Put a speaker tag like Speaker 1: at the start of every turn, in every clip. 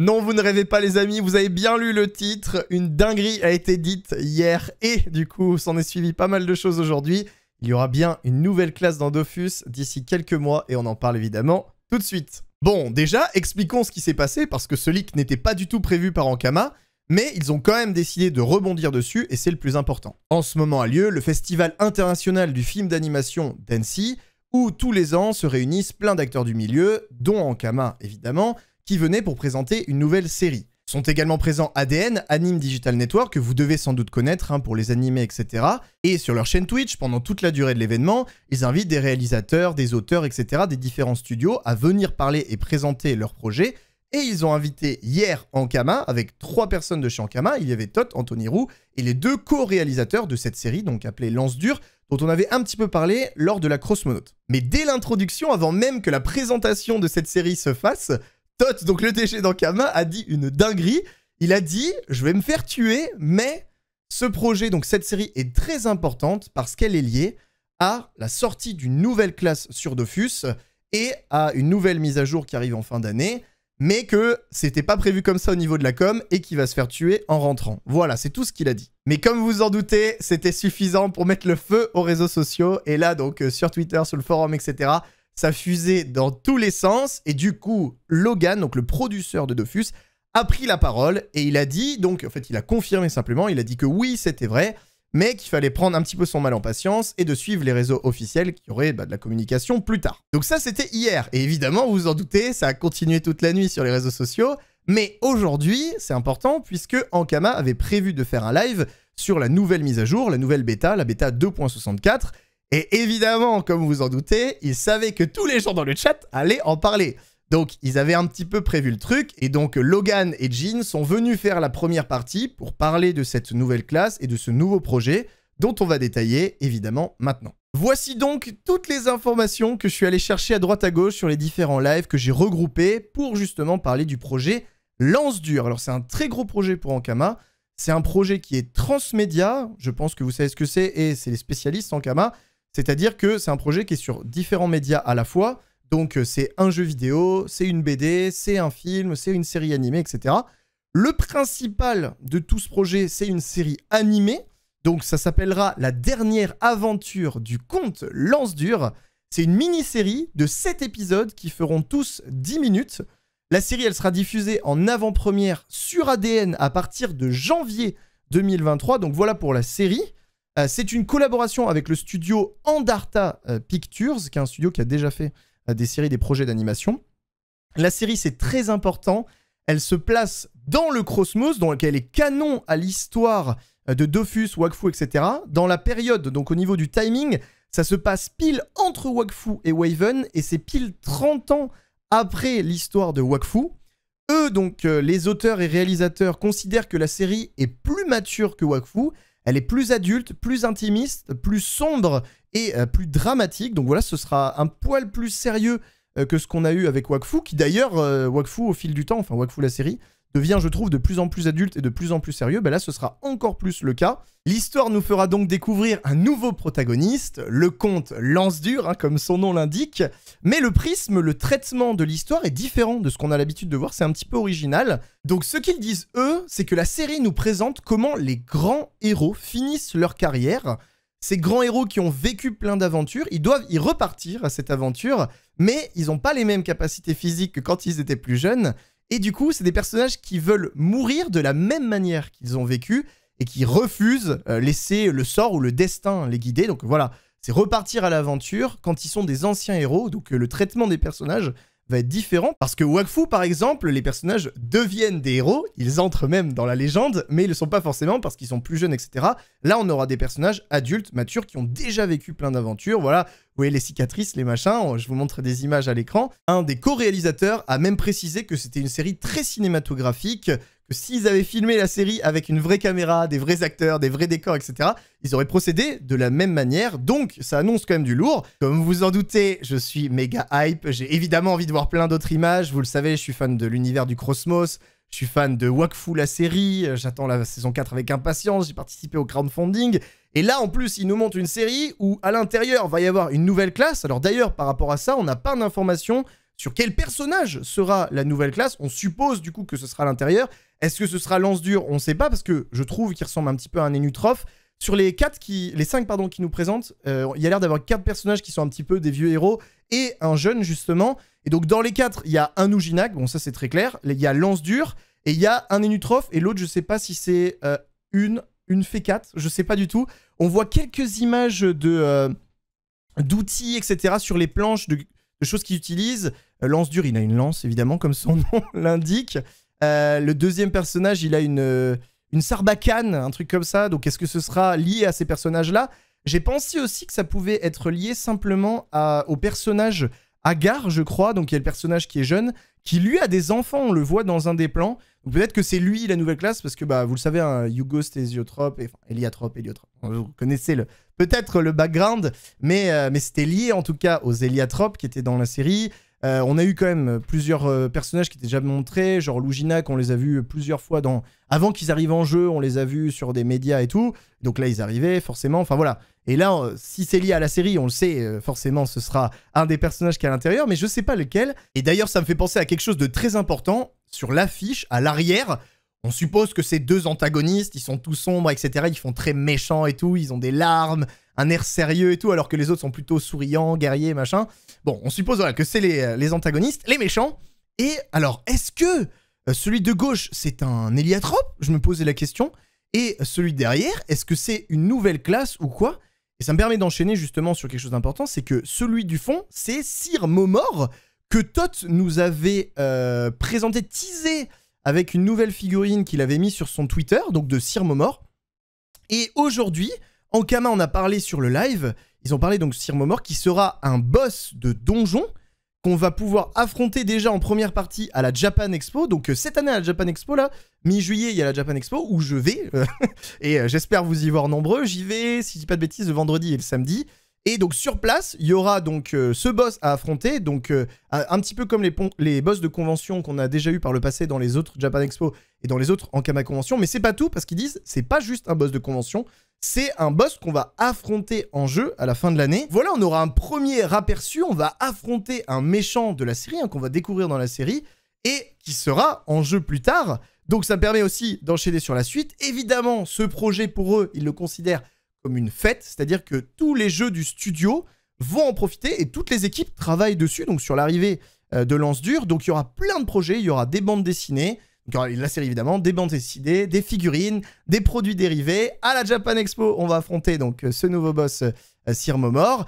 Speaker 1: Non, vous ne rêvez pas les amis, vous avez bien lu le titre, une dinguerie a été dite hier et du coup s'en est suivi pas mal de choses aujourd'hui. Il y aura bien une nouvelle classe dans Dofus d'ici quelques mois et on en parle évidemment tout de suite. Bon, déjà, expliquons ce qui s'est passé parce que ce leak n'était pas du tout prévu par Ankama, mais ils ont quand même décidé de rebondir dessus et c'est le plus important. En ce moment a lieu le Festival international du film d'animation d'Annecy où tous les ans se réunissent plein d'acteurs du milieu, dont Ankama évidemment, qui venaient pour présenter une nouvelle série. Sont également présents ADN, Anime Digital Network, que vous devez sans doute connaître hein, pour les animés, etc. Et sur leur chaîne Twitch, pendant toute la durée de l'événement, ils invitent des réalisateurs, des auteurs, etc. des différents studios à venir parler et présenter leurs projets. Et ils ont invité hier Ankama, avec trois personnes de chez Ankama, il y avait Todd, Anthony Roux, et les deux co-réalisateurs de cette série, donc appelée Lance Dure, dont on avait un petit peu parlé lors de la Crossmonaute. Mais dès l'introduction, avant même que la présentation de cette série se fasse, Tot, donc le dans d'Ankama, a dit une dinguerie. Il a dit Je vais me faire tuer, mais ce projet, donc cette série, est très importante parce qu'elle est liée à la sortie d'une nouvelle classe sur Dofus et à une nouvelle mise à jour qui arrive en fin d'année, mais que c'était pas prévu comme ça au niveau de la com et qui va se faire tuer en rentrant. Voilà, c'est tout ce qu'il a dit. Mais comme vous en doutez, c'était suffisant pour mettre le feu aux réseaux sociaux et là donc euh, sur Twitter, sur le forum, etc ça fusait dans tous les sens. Et du coup, Logan, donc le producteur de Dofus, a pris la parole et il a dit, donc en fait il a confirmé simplement, il a dit que oui c'était vrai, mais qu'il fallait prendre un petit peu son mal en patience et de suivre les réseaux officiels qui auraient bah, de la communication plus tard. Donc ça c'était hier, et évidemment vous vous en doutez, ça a continué toute la nuit sur les réseaux sociaux, mais aujourd'hui c'est important puisque Ankama avait prévu de faire un live sur la nouvelle mise à jour, la nouvelle bêta, la bêta 2.64, et évidemment, comme vous en doutez, ils savaient que tous les gens dans le chat allaient en parler. Donc, ils avaient un petit peu prévu le truc, et donc Logan et Jean sont venus faire la première partie pour parler de cette nouvelle classe et de ce nouveau projet, dont on va détailler, évidemment, maintenant. Voici donc toutes les informations que je suis allé chercher à droite à gauche sur les différents lives que j'ai regroupés pour justement parler du projet Lance Dur. Alors, c'est un très gros projet pour Ankama, c'est un projet qui est transmédia, je pense que vous savez ce que c'est, et c'est les spécialistes Ankama, c'est-à-dire que c'est un projet qui est sur différents médias à la fois. Donc euh, c'est un jeu vidéo, c'est une BD, c'est un film, c'est une série animée, etc. Le principal de tout ce projet, c'est une série animée. Donc ça s'appellera La dernière aventure du Comte Lance Dur. C'est une mini-série de 7 épisodes qui feront tous 10 minutes. La série, elle sera diffusée en avant-première sur ADN à partir de janvier 2023. Donc voilà pour la série. Euh, c'est une collaboration avec le studio Andarta euh, Pictures, qui est un studio qui a déjà fait euh, des séries, des projets d'animation. La série, c'est très important. Elle se place dans le Cosmos, dans lequel est canon à l'histoire de Dofus, Wakfu, etc. Dans la période, donc au niveau du timing, ça se passe pile entre Wakfu et Waven, et c'est pile 30 ans après l'histoire de Wakfu. Eux, donc, les auteurs et réalisateurs considèrent que la série est plus mature que Wakfu, elle est plus adulte, plus intimiste, plus sombre et euh, plus dramatique. Donc voilà, ce sera un poil plus sérieux euh, que ce qu'on a eu avec Wakfu, qui d'ailleurs, euh, Wakfu au fil du temps, enfin Wakfu la série, devient, je trouve, de plus en plus adulte et de plus en plus sérieux, ben là ce sera encore plus le cas. L'histoire nous fera donc découvrir un nouveau protagoniste, le comte Lance Dur, hein, comme son nom l'indique, mais le prisme, le traitement de l'histoire est différent de ce qu'on a l'habitude de voir, c'est un petit peu original. Donc ce qu'ils disent eux, c'est que la série nous présente comment les grands héros finissent leur carrière. Ces grands héros qui ont vécu plein d'aventures, ils doivent y repartir à cette aventure, mais ils n'ont pas les mêmes capacités physiques que quand ils étaient plus jeunes. Et du coup, c'est des personnages qui veulent mourir de la même manière qu'ils ont vécu et qui refusent euh, laisser le sort ou le destin les guider. Donc voilà, c'est repartir à l'aventure quand ils sont des anciens héros. Donc euh, le traitement des personnages va être différent parce que Wakfu, par exemple, les personnages deviennent des héros, ils entrent même dans la légende, mais ils ne le sont pas forcément parce qu'ils sont plus jeunes, etc. Là, on aura des personnages adultes, matures, qui ont déjà vécu plein d'aventures. Voilà, vous voyez les cicatrices, les machins, je vous montre des images à l'écran. Un des co-réalisateurs a même précisé que c'était une série très cinématographique, que s'ils avaient filmé la série avec une vraie caméra, des vrais acteurs, des vrais décors, etc., ils auraient procédé de la même manière. Donc, ça annonce quand même du lourd. Comme vous en doutez, je suis méga hype. J'ai évidemment envie de voir plein d'autres images. Vous le savez, je suis fan de l'univers du Cosmos. Je suis fan de Wakfu, la série. J'attends la saison 4 avec impatience. J'ai participé au crowdfunding. Et là, en plus, ils nous montrent une série où, à l'intérieur, va y avoir une nouvelle classe. Alors d'ailleurs, par rapport à ça, on n'a pas d'informations sur quel personnage sera la nouvelle classe. On suppose du coup que ce sera l'intérieur. Est-ce que ce sera lance dur On ne sait pas parce que je trouve qu'il ressemble un petit peu à un Enutrof. Sur les quatre qui, les cinq pardon, qui nous présentent, euh, il y a l'air d'avoir quatre personnages qui sont un petit peu des vieux héros et un jeune justement. Et donc dans les 4, il y a un oujinak, bon ça c'est très clair. Il y a lance dur et il y a un Enutrof et l'autre je ne sais pas si c'est euh, une une Je ne je sais pas du tout. On voit quelques images de euh, d'outils etc sur les planches de, de choses qu'ils utilisent. Euh, lance dure, il a une lance, évidemment, comme son nom l'indique. Euh, le deuxième personnage, il a une, euh, une sarbacane, un truc comme ça. Donc, est-ce que ce sera lié à ces personnages-là J'ai pensé aussi que ça pouvait être lié simplement au personnage Agar, je crois. Donc, il y a le personnage qui est jeune, qui lui a des enfants, on le voit dans un des plans. peut-être que c'est lui la nouvelle classe, parce que bah, vous le savez, un hein, Hugo et, enfin, Eliatrope. vous connaissez le, peut-être le background, mais, mais c'était lié en tout cas aux Eliatrope qui étaient dans la série. Euh, on a eu quand même plusieurs euh, personnages qui étaient déjà montrés, genre Lujinac on les a vus plusieurs fois dans... Avant qu'ils arrivent en jeu, on les a vus sur des médias et tout. Donc là, ils arrivaient, forcément. Enfin voilà. Et là, euh, si c'est lié à la série, on le sait, forcément, ce sera un des personnages qui est à l'intérieur, mais je sais pas lequel. Et d'ailleurs, ça me fait penser à quelque chose de très important. Sur l'affiche, à l'arrière, on suppose que ces deux antagonistes, ils sont tous sombres, etc. Ils font très méchants et tout, ils ont des larmes, un air sérieux et tout, alors que les autres sont plutôt souriants, guerriers, machin. Bon, on suppose voilà, que c'est les, euh, antagonistes, les méchants. Et alors, est-ce que euh, celui de gauche, c'est un héliatrope Je me posais la question. Et celui derrière, est-ce que c'est une nouvelle classe ou quoi Et ça me permet d'enchaîner justement sur quelque chose d'important, c'est que celui du fond, c'est Sir Momor, que Tot nous avait euh, présenté, teasé avec une nouvelle figurine qu'il avait mise sur son Twitter, donc de Sir Momor. Et aujourd'hui, Ankama on a parlé sur le live. Ils ont parlé donc de Momor qui sera un boss de donjon qu'on va pouvoir affronter déjà en première partie à la Japan Expo. Donc euh, cette année à la Japan Expo, là, mi-juillet, il y a la Japan Expo où je vais. et euh, j'espère vous y voir nombreux. J'y vais, si je dis pas de bêtises, le vendredi et le samedi. Et donc sur place, il y aura donc euh, ce boss à affronter, donc euh, un petit peu comme les, les boss de convention qu'on a déjà eu par le passé dans les autres Japan Expo et dans les autres Ankama Convention, mais c'est pas tout parce qu'ils disent c'est pas juste un boss de convention, c'est un boss qu'on va affronter en jeu à la fin de l'année. Voilà, on aura un premier aperçu, on va affronter un méchant de la série hein, qu'on va découvrir dans la série et qui sera en jeu plus tard. Donc ça permet aussi d'enchaîner sur la suite. Évidemment, ce projet pour eux, ils le considèrent une fête, c'est-à-dire que tous les jeux du studio vont en profiter et toutes les équipes travaillent dessus, donc sur l'arrivée euh, de Lance Dur. Donc il y aura plein de projets, il y aura des bandes dessinées, la série évidemment, des bandes dessinées, des figurines, des produits dérivés. À la Japan Expo, on va affronter donc euh, ce nouveau boss euh, Sir Momor.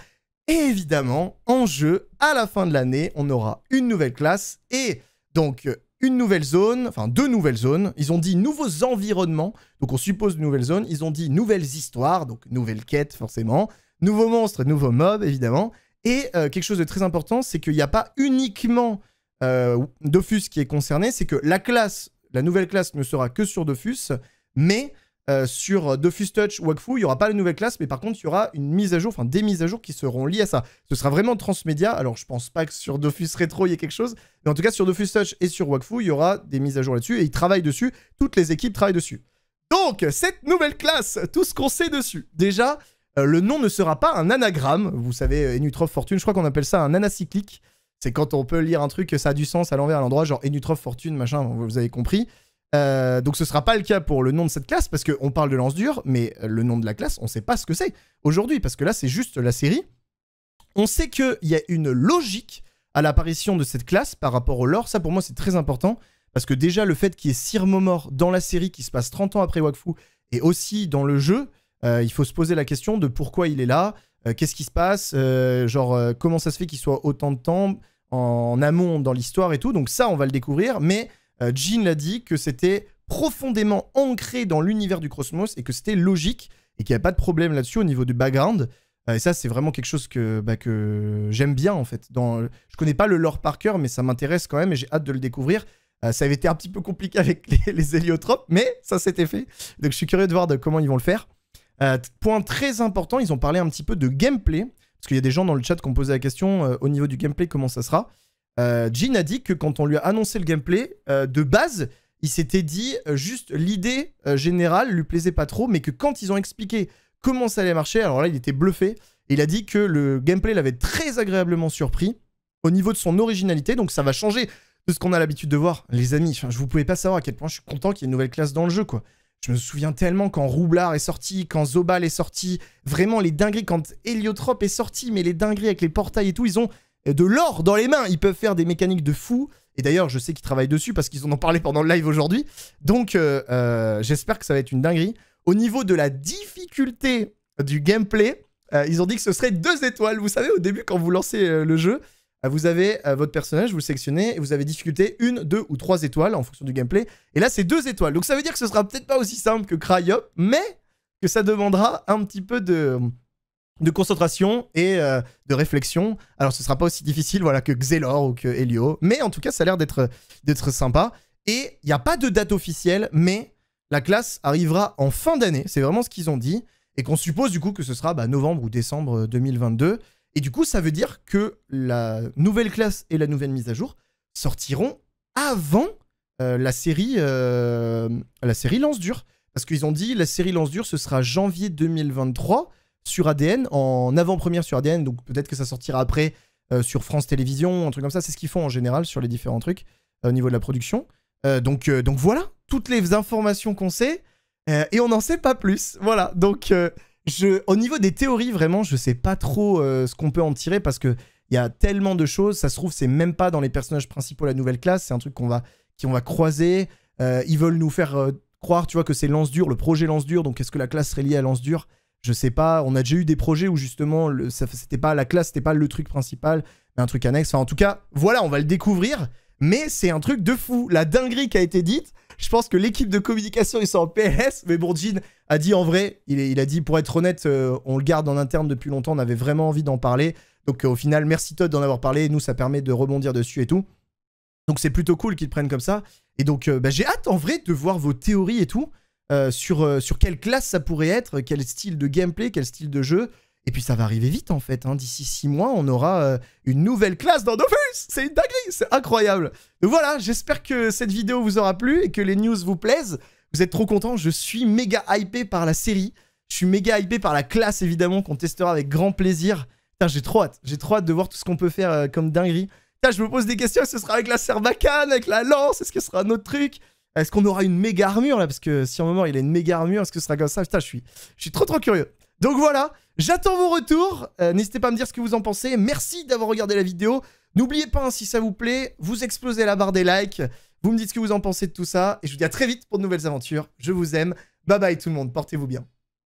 Speaker 1: Et évidemment, en jeu, à la fin de l'année, on aura une nouvelle classe et donc une nouvelle zone, enfin deux nouvelles zones. Ils ont dit nouveaux environnements, donc on suppose de nouvelles zones. Ils ont dit nouvelles histoires, donc nouvelles quêtes forcément, nouveaux monstres, nouveaux mobs évidemment. Et euh, quelque chose de très important, c'est qu'il n'y a pas uniquement euh, Dofus qui est concerné, c'est que la classe, la nouvelle classe ne sera que sur Dofus, mais euh, sur euh, Dofus Touch Wakfu, il n'y aura pas la nouvelle classe, mais par contre, il y aura une mise à jour, enfin des mises à jour qui seront liées à ça. Ce sera vraiment transmédia. Alors, je pense pas que sur Dofus Retro, il y ait quelque chose, mais en tout cas, sur Dofus Touch et sur Wakfu, il y aura des mises à jour là-dessus et ils travaillent dessus. Toutes les équipes travaillent dessus. Donc, cette nouvelle classe, tout ce qu'on sait dessus. Déjà, euh, le nom ne sera pas un anagramme. Vous savez, Enutrof Fortune, je crois qu'on appelle ça un anacyclique. C'est quand on peut lire un truc, ça a du sens à l'envers, à l'endroit, genre Enutrof Fortune, machin, vous avez compris. Euh, donc ce sera pas le cas pour le nom de cette classe parce qu'on parle de lance dure, mais euh, le nom de la classe, on sait pas ce que c'est aujourd'hui parce que là c'est juste la série. On sait qu'il y a une logique à l'apparition de cette classe par rapport au lore. Ça pour moi c'est très important parce que déjà le fait qu'il y ait Sir Momor dans la série qui se passe 30 ans après Wakfu et aussi dans le jeu, euh, il faut se poser la question de pourquoi il est là, qu'est-ce qui se passe, genre comment ça se fait qu'il soit autant de temps en amont dans l'histoire et tout. Donc ça on va le découvrir, mais euh, Jean l'a dit, que c'était profondément ancré dans l'univers du Cosmos et que c'était logique et qu'il n'y avait pas de problème là-dessus au niveau du background. Euh, et ça, c'est vraiment quelque chose que, bah, que j'aime bien, en fait. Dans, je connais pas le lore par cœur, mais ça m'intéresse quand même et j'ai hâte de le découvrir. Euh, ça avait été un petit peu compliqué avec les, héliotropes, mais ça s'était fait. Donc, je suis curieux de voir de comment ils vont le faire. point très important, ils ont parlé un petit peu de gameplay. Parce qu'il y a des gens dans le chat qui ont posé la question au niveau du gameplay, comment ça sera. Euh, Jean a dit que quand on lui a annoncé le gameplay, euh, de base, il s'était dit euh, juste l'idée générale lui plaisait pas trop, mais que quand ils ont expliqué comment ça allait marcher, alors là, il était bluffé. Il a dit que le gameplay l'avait très agréablement surpris au niveau de son originalité, donc ça va changer de ce qu'on a l'habitude de voir, les amis. je vous pouvais pas savoir à quel point je suis content qu'il y ait une nouvelle classe dans le jeu, quoi. Je me souviens tellement quand Roublard est sorti, quand Zobal est sorti, vraiment les dingueries, quand Héliotrope est sorti, mais les dingueries avec les portails et tout, ils ont de l'or dans les mains. Ils peuvent faire des mécaniques de fou. Et d'ailleurs, je sais qu'ils travaillent dessus parce qu'ils en ont parlé pendant le live aujourd'hui. Donc, euh, euh, j'espère que ça va être une dinguerie. Au niveau de la difficulté du gameplay, euh, ils ont dit que ce serait deux étoiles. Vous savez, au début, quand vous lancez le jeu, vous avez votre personnage, vous le sélectionnez, et vous avez difficulté une, deux ou trois étoiles en fonction du gameplay. Et là, c'est deux étoiles. Donc, ça veut dire que ce sera peut-être pas aussi simple que Cryop, mais que ça demandera un petit peu de, de concentration et euh, de réflexion. Alors ce sera pas aussi difficile voilà que Xelor ou que Helio, mais en tout cas ça a l'air d'être d'être sympa. Et il n'y a pas de date officielle, mais la classe arrivera en fin d'année. C'est vraiment ce qu'ils ont dit et qu'on suppose du coup que ce sera bah, novembre ou décembre 2022. Euh, et du coup ça veut dire que la nouvelle classe et la nouvelle mise à jour sortiront avant euh, la série la série lance dure parce qu'ils ont dit la série lance dure ce sera janvier 2023 sur ADN, en avant-première sur ADN, donc peut-être que ça sortira après euh, sur France Télévisions, un truc comme ça, c'est ce qu'ils font en général sur les différents trucs euh, au niveau de la production. Euh, donc, donc voilà, toutes les informations qu'on sait, et on n'en sait pas plus. Voilà, donc je, au niveau des théories, vraiment, je sais pas trop ce qu'on peut en tirer, parce que il y a tellement de choses, ça se trouve, c'est même pas dans les personnages principaux de la nouvelle classe, c'est un truc qu'on va, qu'on va croiser, ils veulent nous faire croire, tu vois, que c'est Lance Dur, le projet Lance Dur. Donc, est-ce que la classe serait liée à Lance Dur je sais pas, on a déjà eu des projets où justement, c'était pas la classe, c'était pas le truc principal, mais un truc annexe. Enfin, en tout cas, voilà, on va le découvrir. Mais c'est un truc de fou. La dinguerie qui a été dite, je pense que l'équipe de communication, ils sont en PS, Mais Jean a dit en vrai, il, a dit, pour être honnête, euh, on le garde en interne depuis longtemps, on avait vraiment envie d'en parler. Donc euh, au final, merci Todd d'en avoir parlé. Nous, ça permet de rebondir dessus et tout. Donc c'est plutôt cool qu'ils prennent comme ça. Et donc, euh, bah, j'ai hâte en vrai de voir vos théories et tout. Euh, sur, euh, sur quelle classe ça pourrait être, quel style de gameplay, quel style de jeu. Et puis ça va arriver vite en fait. Hein. D'ici six mois, on aura euh, une nouvelle classe dans Dofus. C'est une dinguerie, c'est incroyable. voilà, j'espère que cette vidéo vous aura plu et que les news vous plaisent. Vous êtes trop contents, je suis méga hypé par la série. Je suis méga hypé par la classe évidemment qu'on testera avec grand plaisir. J'ai trop hâte, j'ai trop hâte de voir tout ce qu'on peut faire comme dinguerie. Putain, je me pose des questions, ce sera avec la serbacane, avec la lance, est-ce que ce sera un autre truc est-ce qu'on aura une méga armure là Parce que si en moment il a une méga armure, est-ce que ce sera comme ça Putain, je suis, je suis trop trop curieux. Donc voilà, j'attends vos retours. Euh, n'hésitez pas à me dire ce que vous en pensez. Merci d'avoir regardé la vidéo. N'oubliez pas, hein, si ça vous plaît, vous explosez la barre des likes. Vous me dites ce que vous en pensez de tout ça. Et je vous dis à très vite pour de nouvelles aventures. Je vous aime. Bye bye tout le monde. Portez-vous bien.